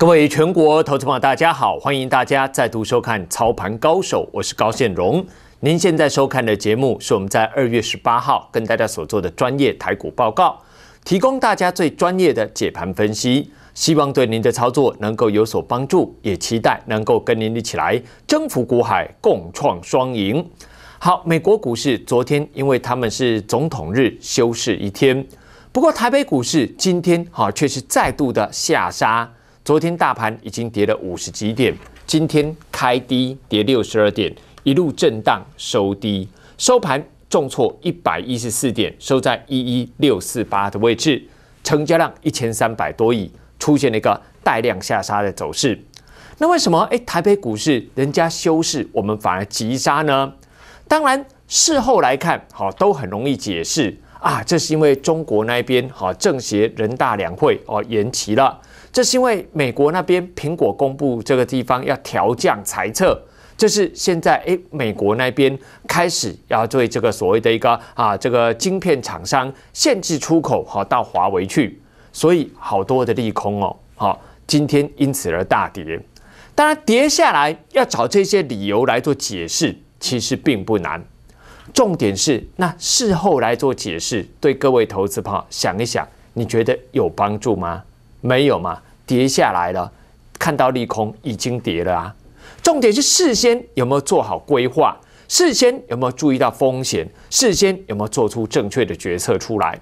各位全国投资朋友，大家好！欢迎大家再度收看《操盘高手》，我是高现荣。您现在收看的节目是我们在二月十八号跟大家所做的专业台股报告，提供大家最专业的解盘分析，希望对您的操作能够有所帮助，也期待能够跟您一起来征服股海，共创双赢。好，美国股市昨天因为他们是总统日休市一天，不过台北股市今天哈，却是再度的下杀。昨天大盘已经跌了五十几点，今天开低跌六十二点，一路震荡收低，收盘重挫一百一十四点，收在一一六四八的位置，成交量一千三百多亿，出现了一个带量下杀的走势。那为什么诶台北股市人家休市，我们反而急杀呢？当然，事后来看，好都很容易解释啊，这是因为中国那边好政协、人大两会哦延期了。这是因为美国那边苹果公布这个地方要调降裁撤，就是现在诶，美国那边开始要对这个所谓的一个啊这个晶片厂商限制出口哈到华为去，所以好多的利空哦，好，今天因此而大跌。当然跌下来要找这些理由来做解释，其实并不难。重点是那事后来做解释，对各位投资朋友想一想，你觉得有帮助吗？没有嘛，跌下来了，看到利空已经跌了啊。重点是事先有没有做好规划，事先有没有注意到风险，事先有没有做出正确的决策出来？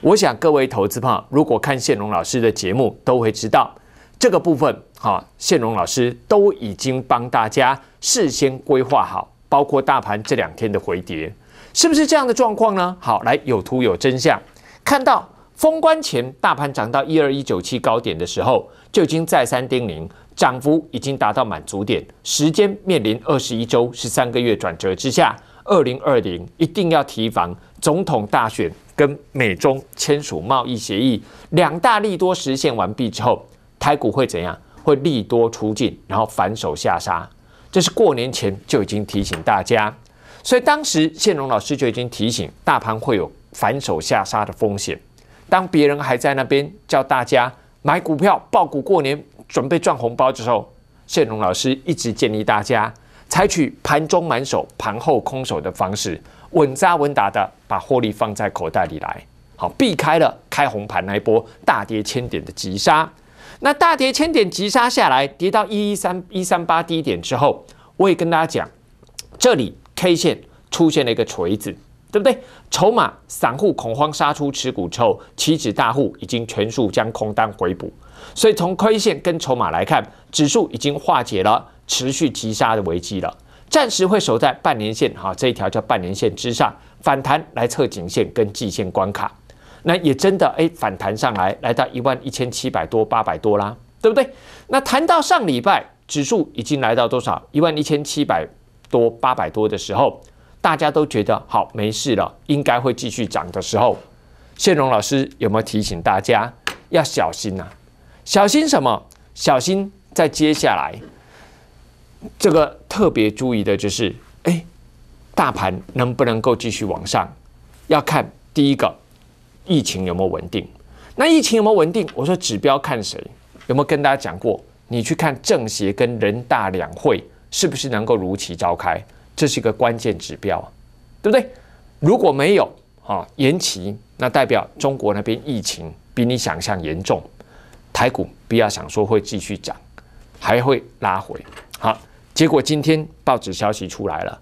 我想各位投资朋友，如果看线荣老师的节目，都会知道这个部分哈，线荣老师都已经帮大家事先规划好，包括大盘这两天的回跌，是不是这样的状况呢？好，来有图有真相，看到。封关前，大盘涨到一二一九七高点的时候，就已经再三叮咛，涨幅已经达到满足点，时间面临二十一周十三个月转折之下，二零二零一定要提防总统大选跟美中签署贸易协议两大利多实现完毕之后，台股会怎样？会利多出尽，然后反手下杀。这是过年前就已经提醒大家，所以当时谢龙老师就已经提醒大盘会有反手下杀的风险。当别人还在那边叫大家买股票、爆股过年、准备赚红包的时候，谢龙老师一直建议大家采取盘中满手、盘后空手的方式，稳扎稳打的把获利放在口袋里来，好避开了开红盘那一波大跌千点的急杀。那大跌千点急杀下来，跌到一一三一三八低点之后，我也跟大家讲，这里 K 线出现了一个锤子。对不对？筹码散户恐慌杀出持股之后，期指大户已经全数将空单回补，所以从亏线跟筹码来看，指数已经化解了持续急杀的危机了。暂时会守在半年线哈这一条叫半年线之上反弹来测颈线跟季线关卡，那也真的哎反弹上来来到一万一千七百多八百多啦，对不对？那谈到上礼拜指数已经来到多少？一万一千七百多八百多的时候。大家都觉得好没事了，应该会继续涨的时候，谢荣老师有没有提醒大家要小心呐？小心什么？小心在接下来这个特别注意的就是，哎，大盘能不能够继续往上？要看第一个，疫情有没有稳定？那疫情有没有稳定？我说指标看谁？有没有跟大家讲过？你去看政协跟人大两会是不是能够如期召开？这是一个关键指标，对不对？如果没有啊，延期那代表中国那边疫情比你想象严重。台股不要想说会继续涨，还会拉回。好，结果今天报纸消息出来了，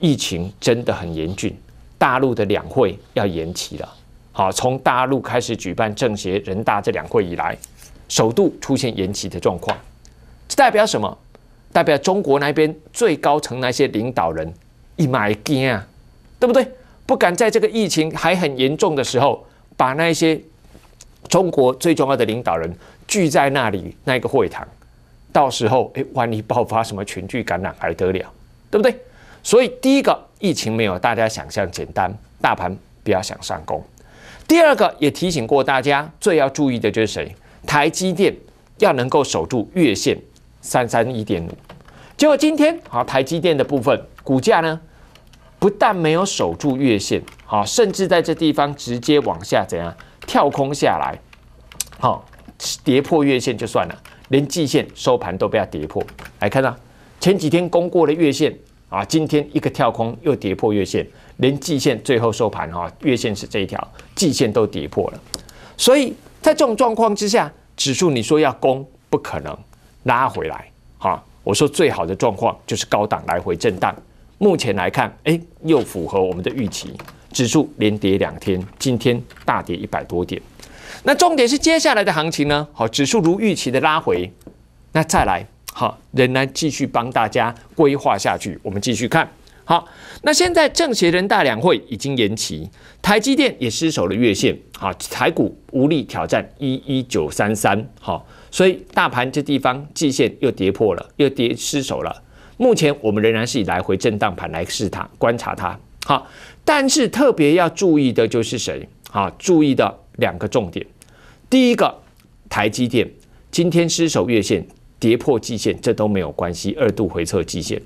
疫情真的很严峻，大陆的两会要延期了。好，从大陆开始举办政协、人大这两会以来，首度出现延期的状况，这代表什么？代表中国那边最高层那些领导人，一买惊啊，对不对？不敢在这个疫情还很严重的时候，把那些中国最重要的领导人聚在那里那个会堂，到时候哎万一爆发什么群聚感染还得了，对不对？所以第一个疫情没有大家想象简单，大盘不要想上攻。第二个也提醒过大家，最要注意的就是谁，台积电要能够守住月线。三三一点五，结果今天好，台积电的部分股价呢，不但没有守住月线，好，甚至在这地方直接往下怎样跳空下来，好，跌破月线就算了，连季线收盘都被它跌破。来看啊，前几天攻过了月线啊，今天一个跳空又跌破月线，连季线最后收盘哈，月线是这一条，季线都跌破了。所以在这种状况之下，指数你说要攻不可能。拉回来，哈！我说最好的状况就是高档来回震荡。目前来看，哎，又符合我们的预期。指数连跌两天，今天大跌一百多点。那重点是接下来的行情呢？好，指数如预期的拉回，那再来，好，仍然继续帮大家规划下去。我们继续看好。那现在政协、人大两会已经延期，台积电也失守了月线，好，台股无力挑战一一九三三，好。所以大盘这地方季线又跌破了，又跌失守了。目前我们仍然是以来回震荡盘来试探观察它。好，但是特别要注意的就是谁啊？注意的两个重点。第一个，台积电今天失守月线，跌破季线，这都没有关系，二度回撤季线。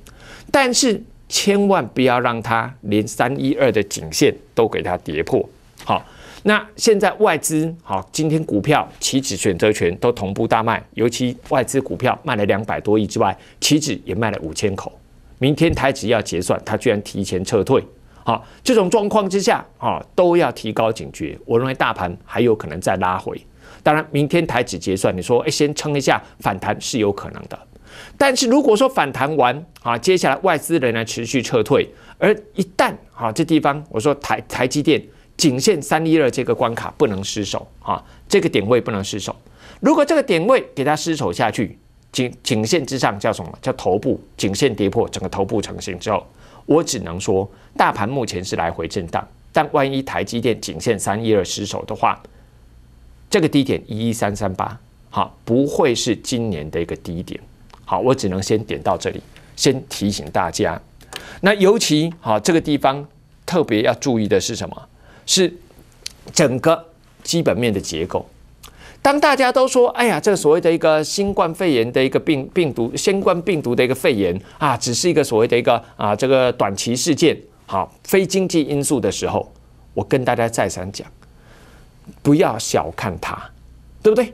但是千万不要让它连三一二的颈线都给它跌破。好。那现在外资好，今天股票期指选择权都同步大卖，尤其外资股票卖了两百多亿之外，期指也卖了五千口。明天台指要结算，它居然提前撤退，好，这种状况之下啊，都要提高警觉。我认为大盘还有可能再拉回。当然，明天台指结算，你说哎，先撑一下反弹是有可能的。但是如果说反弹完啊，接下来外资仍然持续撤退，而一旦啊这地方我说台台积电。仅限三一二这个关卡不能失守啊，这个点位不能失守。如果这个点位给它失守下去，颈颈线之上叫什么？叫头部颈线跌破，整个头部成型之后，我只能说大盘目前是来回震荡。但万一台积电颈线三一二失守的话，这个低点一一三三八，好，不会是今年的一个低点。好，我只能先点到这里，先提醒大家。那尤其好这个地方特别要注意的是什么？是整个基本面的结构。当大家都说“哎呀，这个所谓的一个新冠肺炎的一个病病毒，新冠病毒的一个肺炎啊，只是一个所谓的一个啊这个短期事件，好，非经济因素”的时候，我跟大家再三讲，不要小看它，对不对？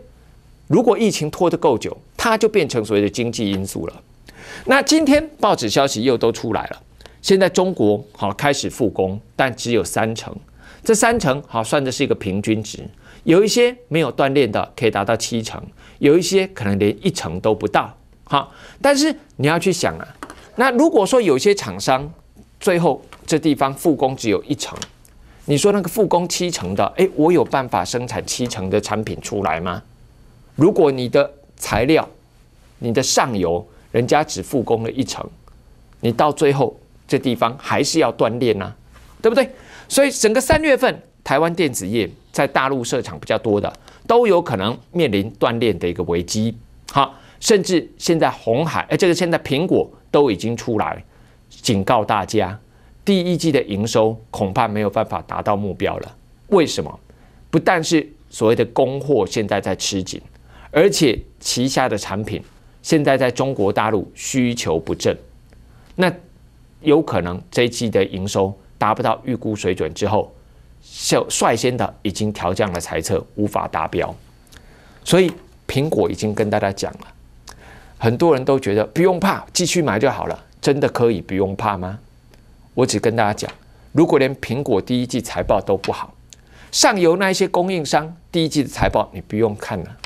如果疫情拖得够久，它就变成所谓的经济因素了。那今天报纸消息又都出来了，现在中国好开始复工，但只有三成。这三成好算的是一个平均值，有一些没有锻炼的可以达到七成，有一些可能连一成都不到。好，但是你要去想啊，那如果说有些厂商最后这地方复工只有一成，你说那个复工七成的，哎，我有办法生产七成的产品出来吗？如果你的材料、你的上游人家只复工了一成，你到最后这地方还是要锻炼啊，对不对？所以整个三月份，台湾电子业在大陆设厂比较多的，都有可能面临断链的一个危机。好，甚至现在红海，哎，这个现在苹果都已经出来警告大家，第一季的营收恐怕没有办法达到目标了。为什么？不但是所谓的供货现在在吃紧，而且旗下的产品现在在中国大陆需求不振，那有可能这一季的营收。达不到预估水准之后，就率先的已经调降了猜测无法达标，所以苹果已经跟大家讲了，很多人都觉得不用怕，继续买就好了，真的可以不用怕吗？我只跟大家讲，如果连苹果第一季财报都不好，上游那一些供应商第一季的财报你不用看了，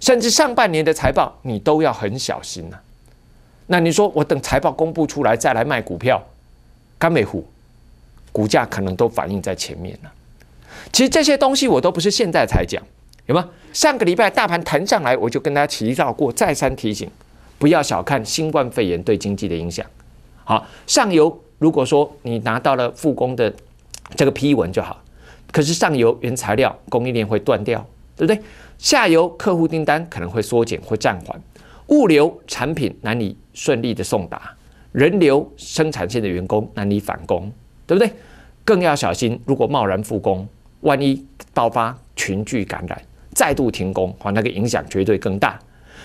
甚至上半年的财报你都要很小心了。那你说我等财报公布出来再来卖股票，干美虎？股价可能都反映在前面了。其实这些东西我都不是现在才讲，有吗？上个礼拜大盘弹上来，我就跟大家提到过，再三提醒，不要小看新冠肺炎对经济的影响。好，上游如果说你拿到了复工的这个批文就好，可是上游原材料供应链会断掉，对不对？下游客户订单可能会缩减或暂缓，物流产品难以顺利的送达，人流生产线的员工难以返工。对不对？更要小心，如果贸然复工，万一爆发群聚感染，再度停工，哈，那个影响绝对更大。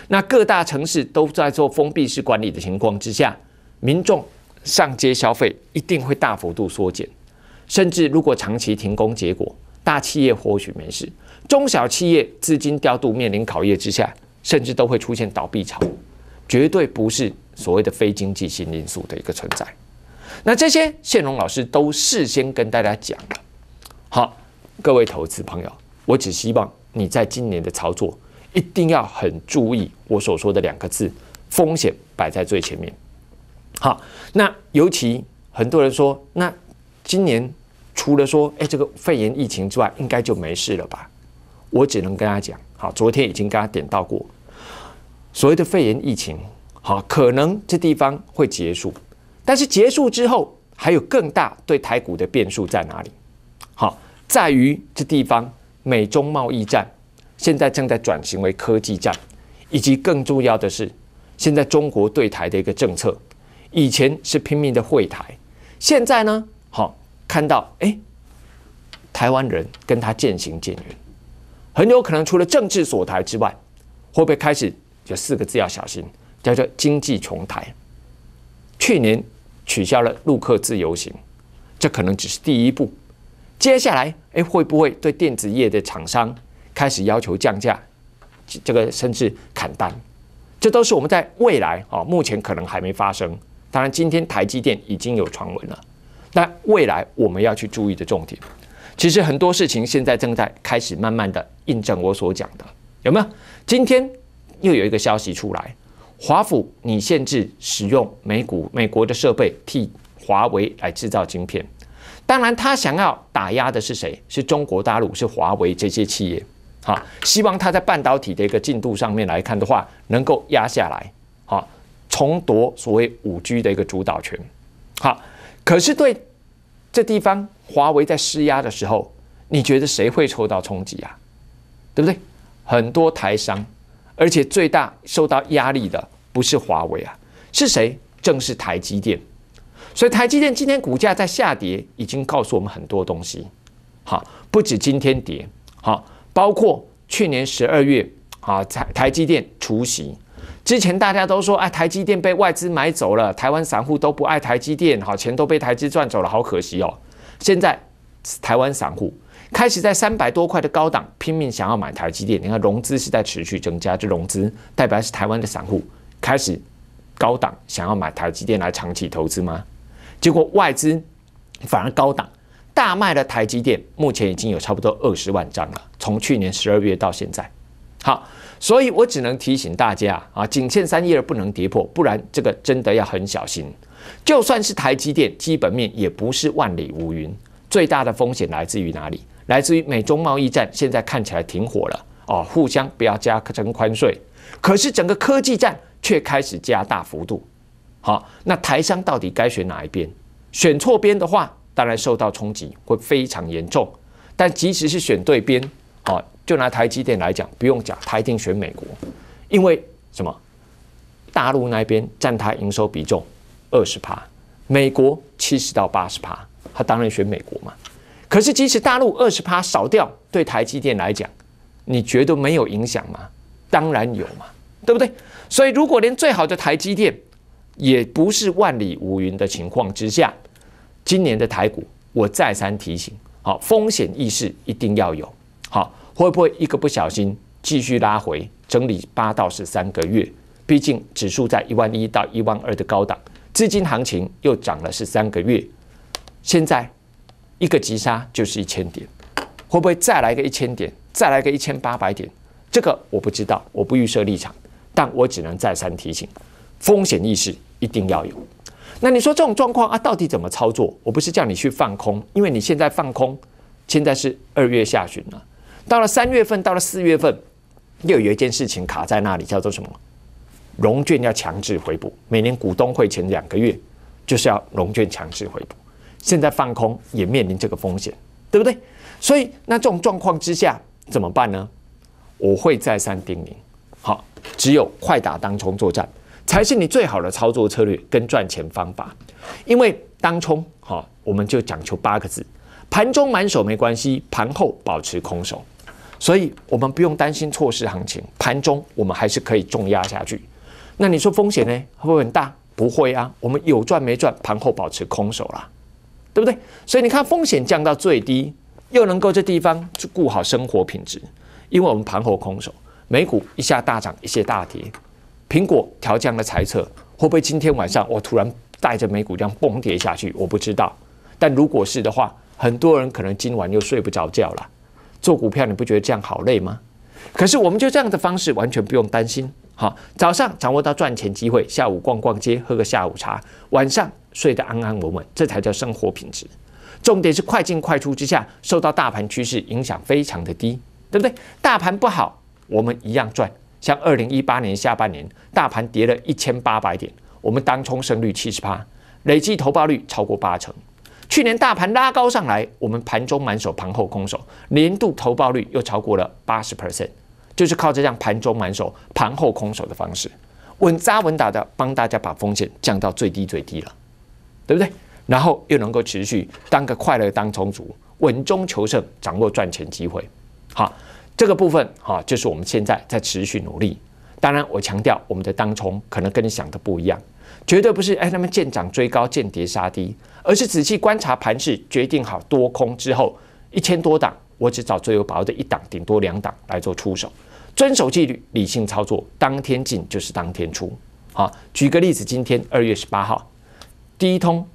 那各大城市都在做封闭式管理的情况之下，民众上街消费一定会大幅度缩减。甚至如果长期停工，结果大企业或许没事，中小企业资金调度面临考验之下，甚至都会出现倒闭潮，绝对不是所谓的非经济性因素的一个存在。那这些，谢龙老师都事先跟大家讲了。好，各位投资朋友，我只希望你在今年的操作一定要很注意我所说的两个字，风险摆在最前面。好，那尤其很多人说，那今年除了说，哎，这个肺炎疫情之外，应该就没事了吧？我只能跟他讲，好，昨天已经跟他点到过，所谓的肺炎疫情，好，可能这地方会结束。但是结束之后，还有更大对台股的变数在哪里？好，在于这地方美中贸易战现在正在转型为科技战，以及更重要的是，现在中国对台的一个政策，以前是拼命的会台，现在呢，好看到哎，台湾人跟他渐行渐远，很有可能除了政治锁台之外，会不会开始有四个字要小心，叫做经济穷台？去年。取消了陆客自由行，这可能只是第一步。接下来，哎，会不会对电子业的厂商开始要求降价？这个甚至砍单，这都是我们在未来啊，目前可能还没发生。当然，今天台积电已经有传闻了。那未来我们要去注意的重点，其实很多事情现在正在开始慢慢的印证我所讲的，有没有？今天又有一个消息出来。华府，你限制使用美股、美国的设备替华为来制造晶片，当然，他想要打压的是谁？是中国大陆、是华为这些企业。好，希望他在半导体的一个进度上面来看的话，能够压下来，好，重夺所谓五 G 的一个主导权。好，可是对这地方，华为在施压的时候，你觉得谁会受到冲击啊？对不对？很多台商，而且最大受到压力的。不是华为啊，是谁？正是台积电。所以台积电今天股价在下跌，已经告诉我们很多东西。好，不止今天跌，好，包括去年十二月啊台台积电除夕之前，大家都说啊台积电被外资买走了，台湾散户都不爱台积电，好，钱都被台积赚走了，好可惜哦。现在台湾散户开始在三百多块的高档拼命想要买台积电，你看融资是在持续增加，这融资代表是台湾的散户。开始高档想要买台积电来长期投资吗？结果外资反而高档大卖了台积电，目前已经有差不多二十万张了。从去年十二月到现在，好，所以我只能提醒大家啊，仅限三亿不能跌破，不然这个真的要很小心。就算是台积电基本面也不是万里无云，最大的风险来自于哪里？来自于美中贸易战，现在看起来停火了哦，互相不要加征关税。可是整个科技战。却开始加大幅度，好，那台商到底该选哪一边？选错边的话，当然受到冲击会非常严重。但即使是选对边，好，就拿台积电来讲，不用讲，他一定选美国，因为什么？大陆那边占他营收比重二十趴，美国七十到八十趴，他当然选美国嘛。可是即使大陆二十趴少掉，对台积电来讲，你觉得没有影响吗？当然有嘛。对不对？所以如果连最好的台积电也不是万里无云的情况之下，今年的台股，我再三提醒，好，风险意识一定要有。好，会不会一个不小心继续拉回整理八到十三个月？毕竟指数在一万一到一万二的高档，资金行情又涨了十三个月，现在一个急杀就是一千点，会不会再来个一千点，再来个一千八百点？这个我不知道，我不预设立场。但我只能再三提醒，风险意识一定要有。那你说这种状况啊，到底怎么操作？我不是叫你去放空，因为你现在放空，现在是二月下旬了，到了三月份，到了四月份，又有一件事情卡在那里，叫做什么？融券要强制回补，每年股东会前两个月，就是要融券强制回补。现在放空也面临这个风险，对不对？所以那这种状况之下怎么办呢？我会再三叮咛。只有快打当冲作战，才是你最好的操作策略跟赚钱方法。因为当冲哈，我们就讲求八个字：盘中满手没关系，盘后保持空手。所以，我们不用担心错失行情。盘中我们还是可以重压下去。那你说风险呢？会不会很大？不会啊，我们有赚没赚？盘后保持空手啦，对不对？所以你看，风险降到最低，又能够这地方就顾好生活品质，因为我们盘后空手。美股一下大涨，一些大跌，苹果调降了猜测，会不会今天晚上我突然带着美股这样崩跌下去？我不知道，但如果是的话，很多人可能今晚又睡不着觉了。做股票你不觉得这样好累吗？可是我们就这样的方式，完全不用担心。好，早上掌握到赚钱机会，下午逛逛街，喝个下午茶，晚上睡得安安稳稳，这才叫生活品质。重点是快进快出之下，受到大盘趋势影响非常的低，对不对？大盘不好。我们一样赚，像二零一八年下半年大盘跌了一千八百点，我们当冲胜率七十八，累计投报率超过八成。去年大盘拉高上来，我们盘中满手，盘后空手，年度投报率又超过了八十 percent，就是靠这样盘中满手、盘后空手的方式，稳扎稳打的帮大家把风险降到最低最低了，对不对？然后又能够持续当个快乐当冲族，稳中求胜，掌握赚钱机会，好。这个部分哈，就是我们现在在持续努力。当然，我强调我们的当冲可能跟你想的不一样，绝对不是哎他们见涨追高、见跌杀低，而是仔细观察盘势，决定好多空之后，一千多档，我只找最有把握的一档，顶多两档来做出手，遵守纪律，理性操作，当天进就是当天出。好，举个例子，今天二月十八号，第一通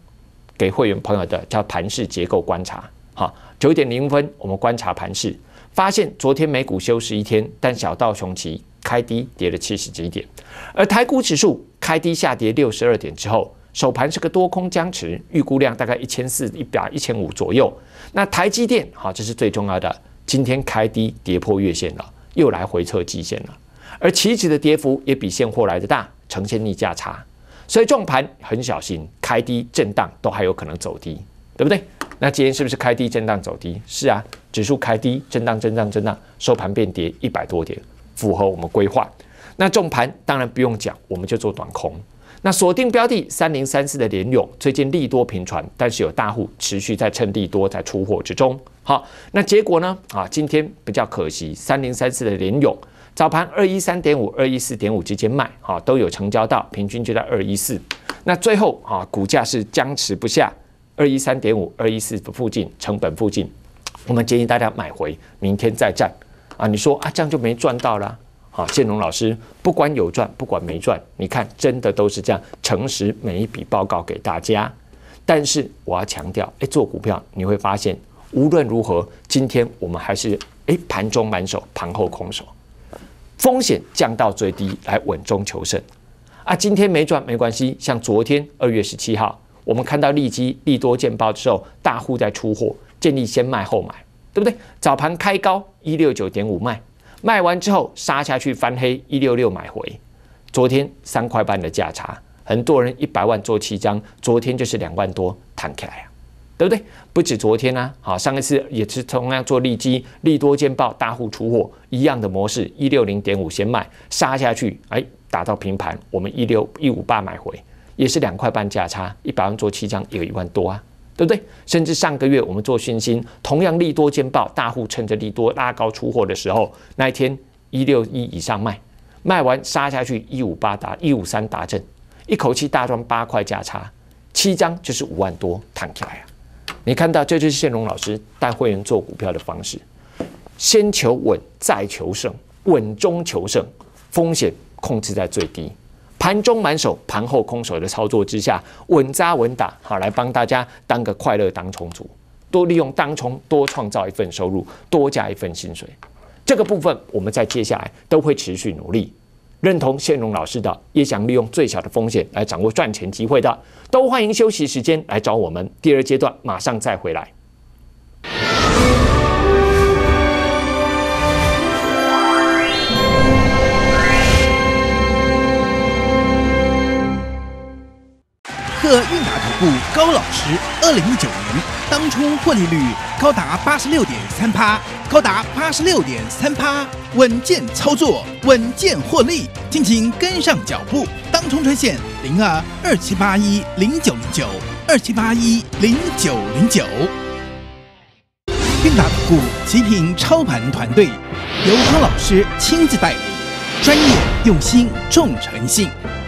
给会员朋友的叫盘势结构观察。好，九点零分我们观察盘势。发现昨天美股休市一天，但小道雄旗开低跌了七十几点，而台股指数开低下跌六十二点之后，首盘是个多空僵持，预估量大概一千四一百一千五左右。那台积电，好，这是最重要的，今天开低跌破月线了，又来回测基线了，而期指的跌幅也比现货来的大，呈现逆价差，所以重盘很小心，开低震荡都还有可能走低，对不对？那今天是不是开低震荡走低？是啊，指数开低震荡，震荡，震荡，收盘变跌一百多点，符合我们规划。那重盘当然不用讲，我们就做短空。那锁定标的三零三四的联勇，最近利多频传，但是有大户持续在趁利多在出货之中。好，那结果呢？啊，今天比较可惜，三零三四的联勇早盘二一三点五、二一四点五之间卖，好都有成交到，平均就在二一四。那最后啊，股价是僵持不下。二一三点五、二一四附近，成本附近，我们建议大家买回，明天再战。啊，你说啊，这样就没赚到啦。好，建龙老师，不管有赚，不管没赚，你看真的都是这样，诚实每一笔报告给大家。但是我要强调，哎，做股票你会发现，无论如何，今天我们还是哎盘中满手，盘后空手，风险降到最低，来稳中求胜。啊，今天没赚没关系，像昨天二月十七号。我们看到利基利多见报之后，大户在出货，建立先卖后买，对不对？早盘开高一六九点五卖，卖完之后杀下去翻黑一六六买回，昨天三块半的价差，很多人一百万做七张，昨天就是两万多，弹起来，对不对？不止昨天啊，好，上一次也是同样做利基利多见报，大户出货一样的模式，一六零点五先卖，杀下去，哎，打到平盘，我们一六一五八买回。也是两块半价差，一百万做七张，有一万多啊，对不对？甚至上个月我们做讯息，同样利多兼报，大户趁着利多拉高出货的时候，那一天一六一以上卖，卖完杀下去一五八打一五三达阵，一口气大赚八块价差，七张就是五万多，躺起来啊！你看到这就是谢龙老师带会员做股票的方式，先求稳再求胜，稳中求胜，风险控制在最低。盘中满手，盘后空手的操作之下，稳扎稳打，好来帮大家当个快乐当冲主，多利用当冲，多创造一份收入，多加一份薪水。这个部分，我们在接下来都会持续努力。认同线荣老师的，也想利用最小的风险来掌握赚钱机会的，都欢迎休息时间来找我们。第二阶段马上再回来。个韵达总部高老师，二零一九年当初获利率高达八十六点三趴，高达八十六点三趴，稳健操作，稳健获利，敬请跟上脚步，当冲专线零二二七八一零九零九二七八一零九零九。韵达总部极品操盘团队，由高老师亲自带领，专业用心重诚信。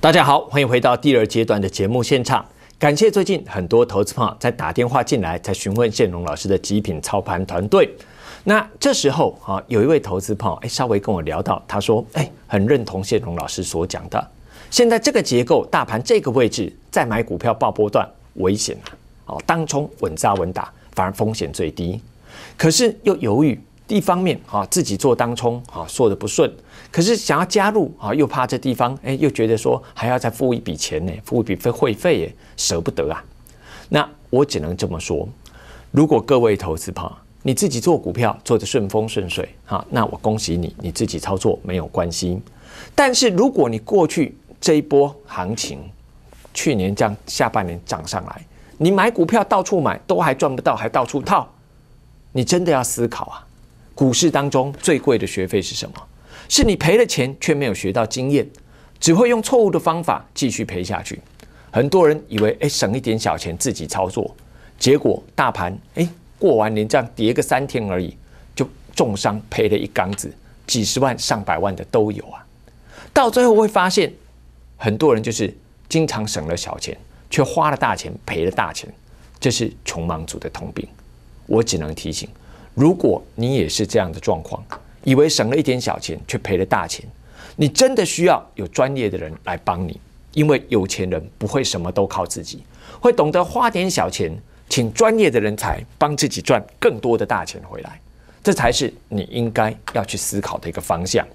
大家好，欢迎回到第二阶段的节目现场。感谢最近很多投资友在打电话进来，在询问谢荣老师的极品操盘团队。那这时候啊，有一位投资友哎，稍微跟我聊到，他说哎，很认同谢荣老师所讲的。现在这个结构，大盘这个位置，再买股票爆波段危险了。哦，当冲稳扎稳打，反而风险最低。可是又犹豫，一方面啊，自己做当冲啊，做的不顺。可是想要加入啊，又怕这地方，哎，又觉得说还要再付一笔钱呢，付一笔会费耶，舍不得啊。那我只能这么说：如果各位投资怕，你自己做股票做的顺风顺水哈，那我恭喜你，你自己操作没有关系。但是如果你过去这一波行情，去年这样下半年涨上来，你买股票到处买都还赚不到，还到处套，你真的要思考啊。股市当中最贵的学费是什么？是你赔了钱，却没有学到经验，只会用错误的方法继续赔下去。很多人以为，哎，省一点小钱自己操作，结果大盘，哎，过完年这样跌个三天而已，就重伤赔了一缸子，几十万、上百万的都有啊。到最后会发现，很多人就是经常省了小钱，却花了大钱，赔了大钱，这是穷忙族的通病。我只能提醒，如果你也是这样的状况。以为省了一点小钱，却赔了大钱。你真的需要有专业的人来帮你，因为有钱人不会什么都靠自己，会懂得花点小钱，请专业的人才帮自己赚更多的大钱回来。这才是你应该要去思考的一个方向。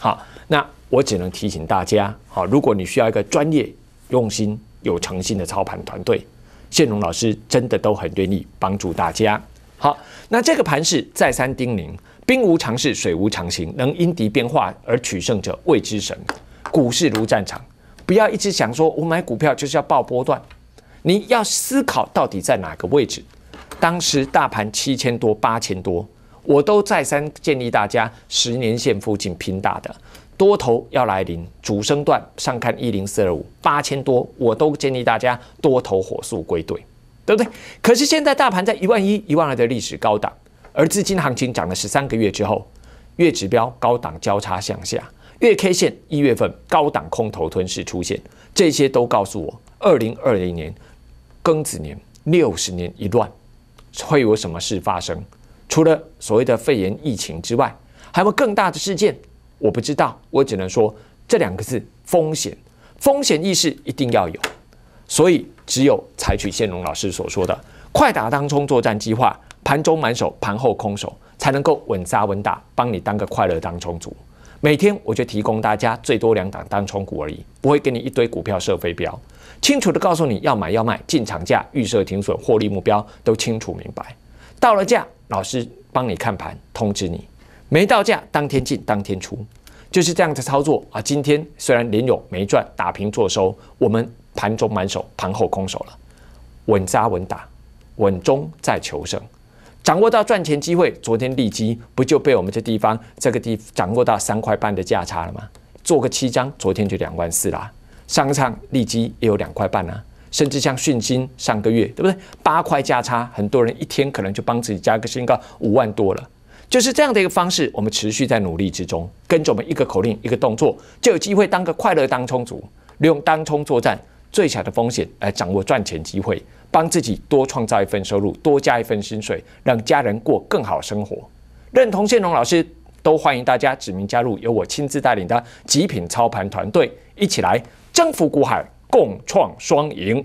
好，那我只能提醒大家，好，如果你需要一个专业、用心、有诚信的操盘团队，谢龙老师真的都很愿意帮助大家。好，那这个盘是再三叮咛，兵无常势，水无常形，能因敌变化而取胜者，谓之神。股市如战场，不要一直想说我买股票就是要爆波段，你要思考到底在哪个位置。当时大盘七千多、八千多，我都再三建议大家十年线附近拼大的多头要来临，主升段上看一零四二五、八千多，我都建议大家多头火速归队。对不对？可是现在大盘在一万一、一万二的历史高档，而资金行情涨了十三个月之后，月指标高档交叉向下，月 K 线一月份高档空头吞噬出现，这些都告诉我，二零二零年庚子年六十年一乱会有什么事发生？除了所谓的肺炎疫情之外，还有更大的事件，我不知道，我只能说这两个字风险，风险意识一定要有。所以，只有采取宪龙老师所说的“快打当冲作战计划”，盘中满手，盘后空手，才能够稳扎稳打，帮你当个快乐当冲主。每天我就提供大家最多两档当冲股而已，不会给你一堆股票设飞镖。清楚的告诉你要买要卖，进场价、预设停损、获利目标都清楚明白。到了价，老师帮你看盘，通知你；没到价，当天进当天出，就是这样的操作啊。今天虽然连勇没赚，打平坐收，我们。盘中满手，盘后空手了，稳扎稳打，稳中再求胜，掌握到赚钱机会。昨天利基不就被我们这地方这个地方掌握到三块半的价差了吗？做个七张，昨天就两万四啦。上上利基也有两块半呢，甚至像讯星。上个月对不对？八块价差，很多人一天可能就帮自己加个新高五万多了。就是这样的一个方式，我们持续在努力之中，跟着我们一个口令一个动作，就有机会当个快乐当冲足，利用当冲作战。最小的风险来掌握赚钱机会，帮自己多创造一份收入，多加一份薪水，让家人过更好生活。认同谢荣老师，都欢迎大家指名加入由我亲自带领的极品操盘团队，一起来征服股海，共创双赢。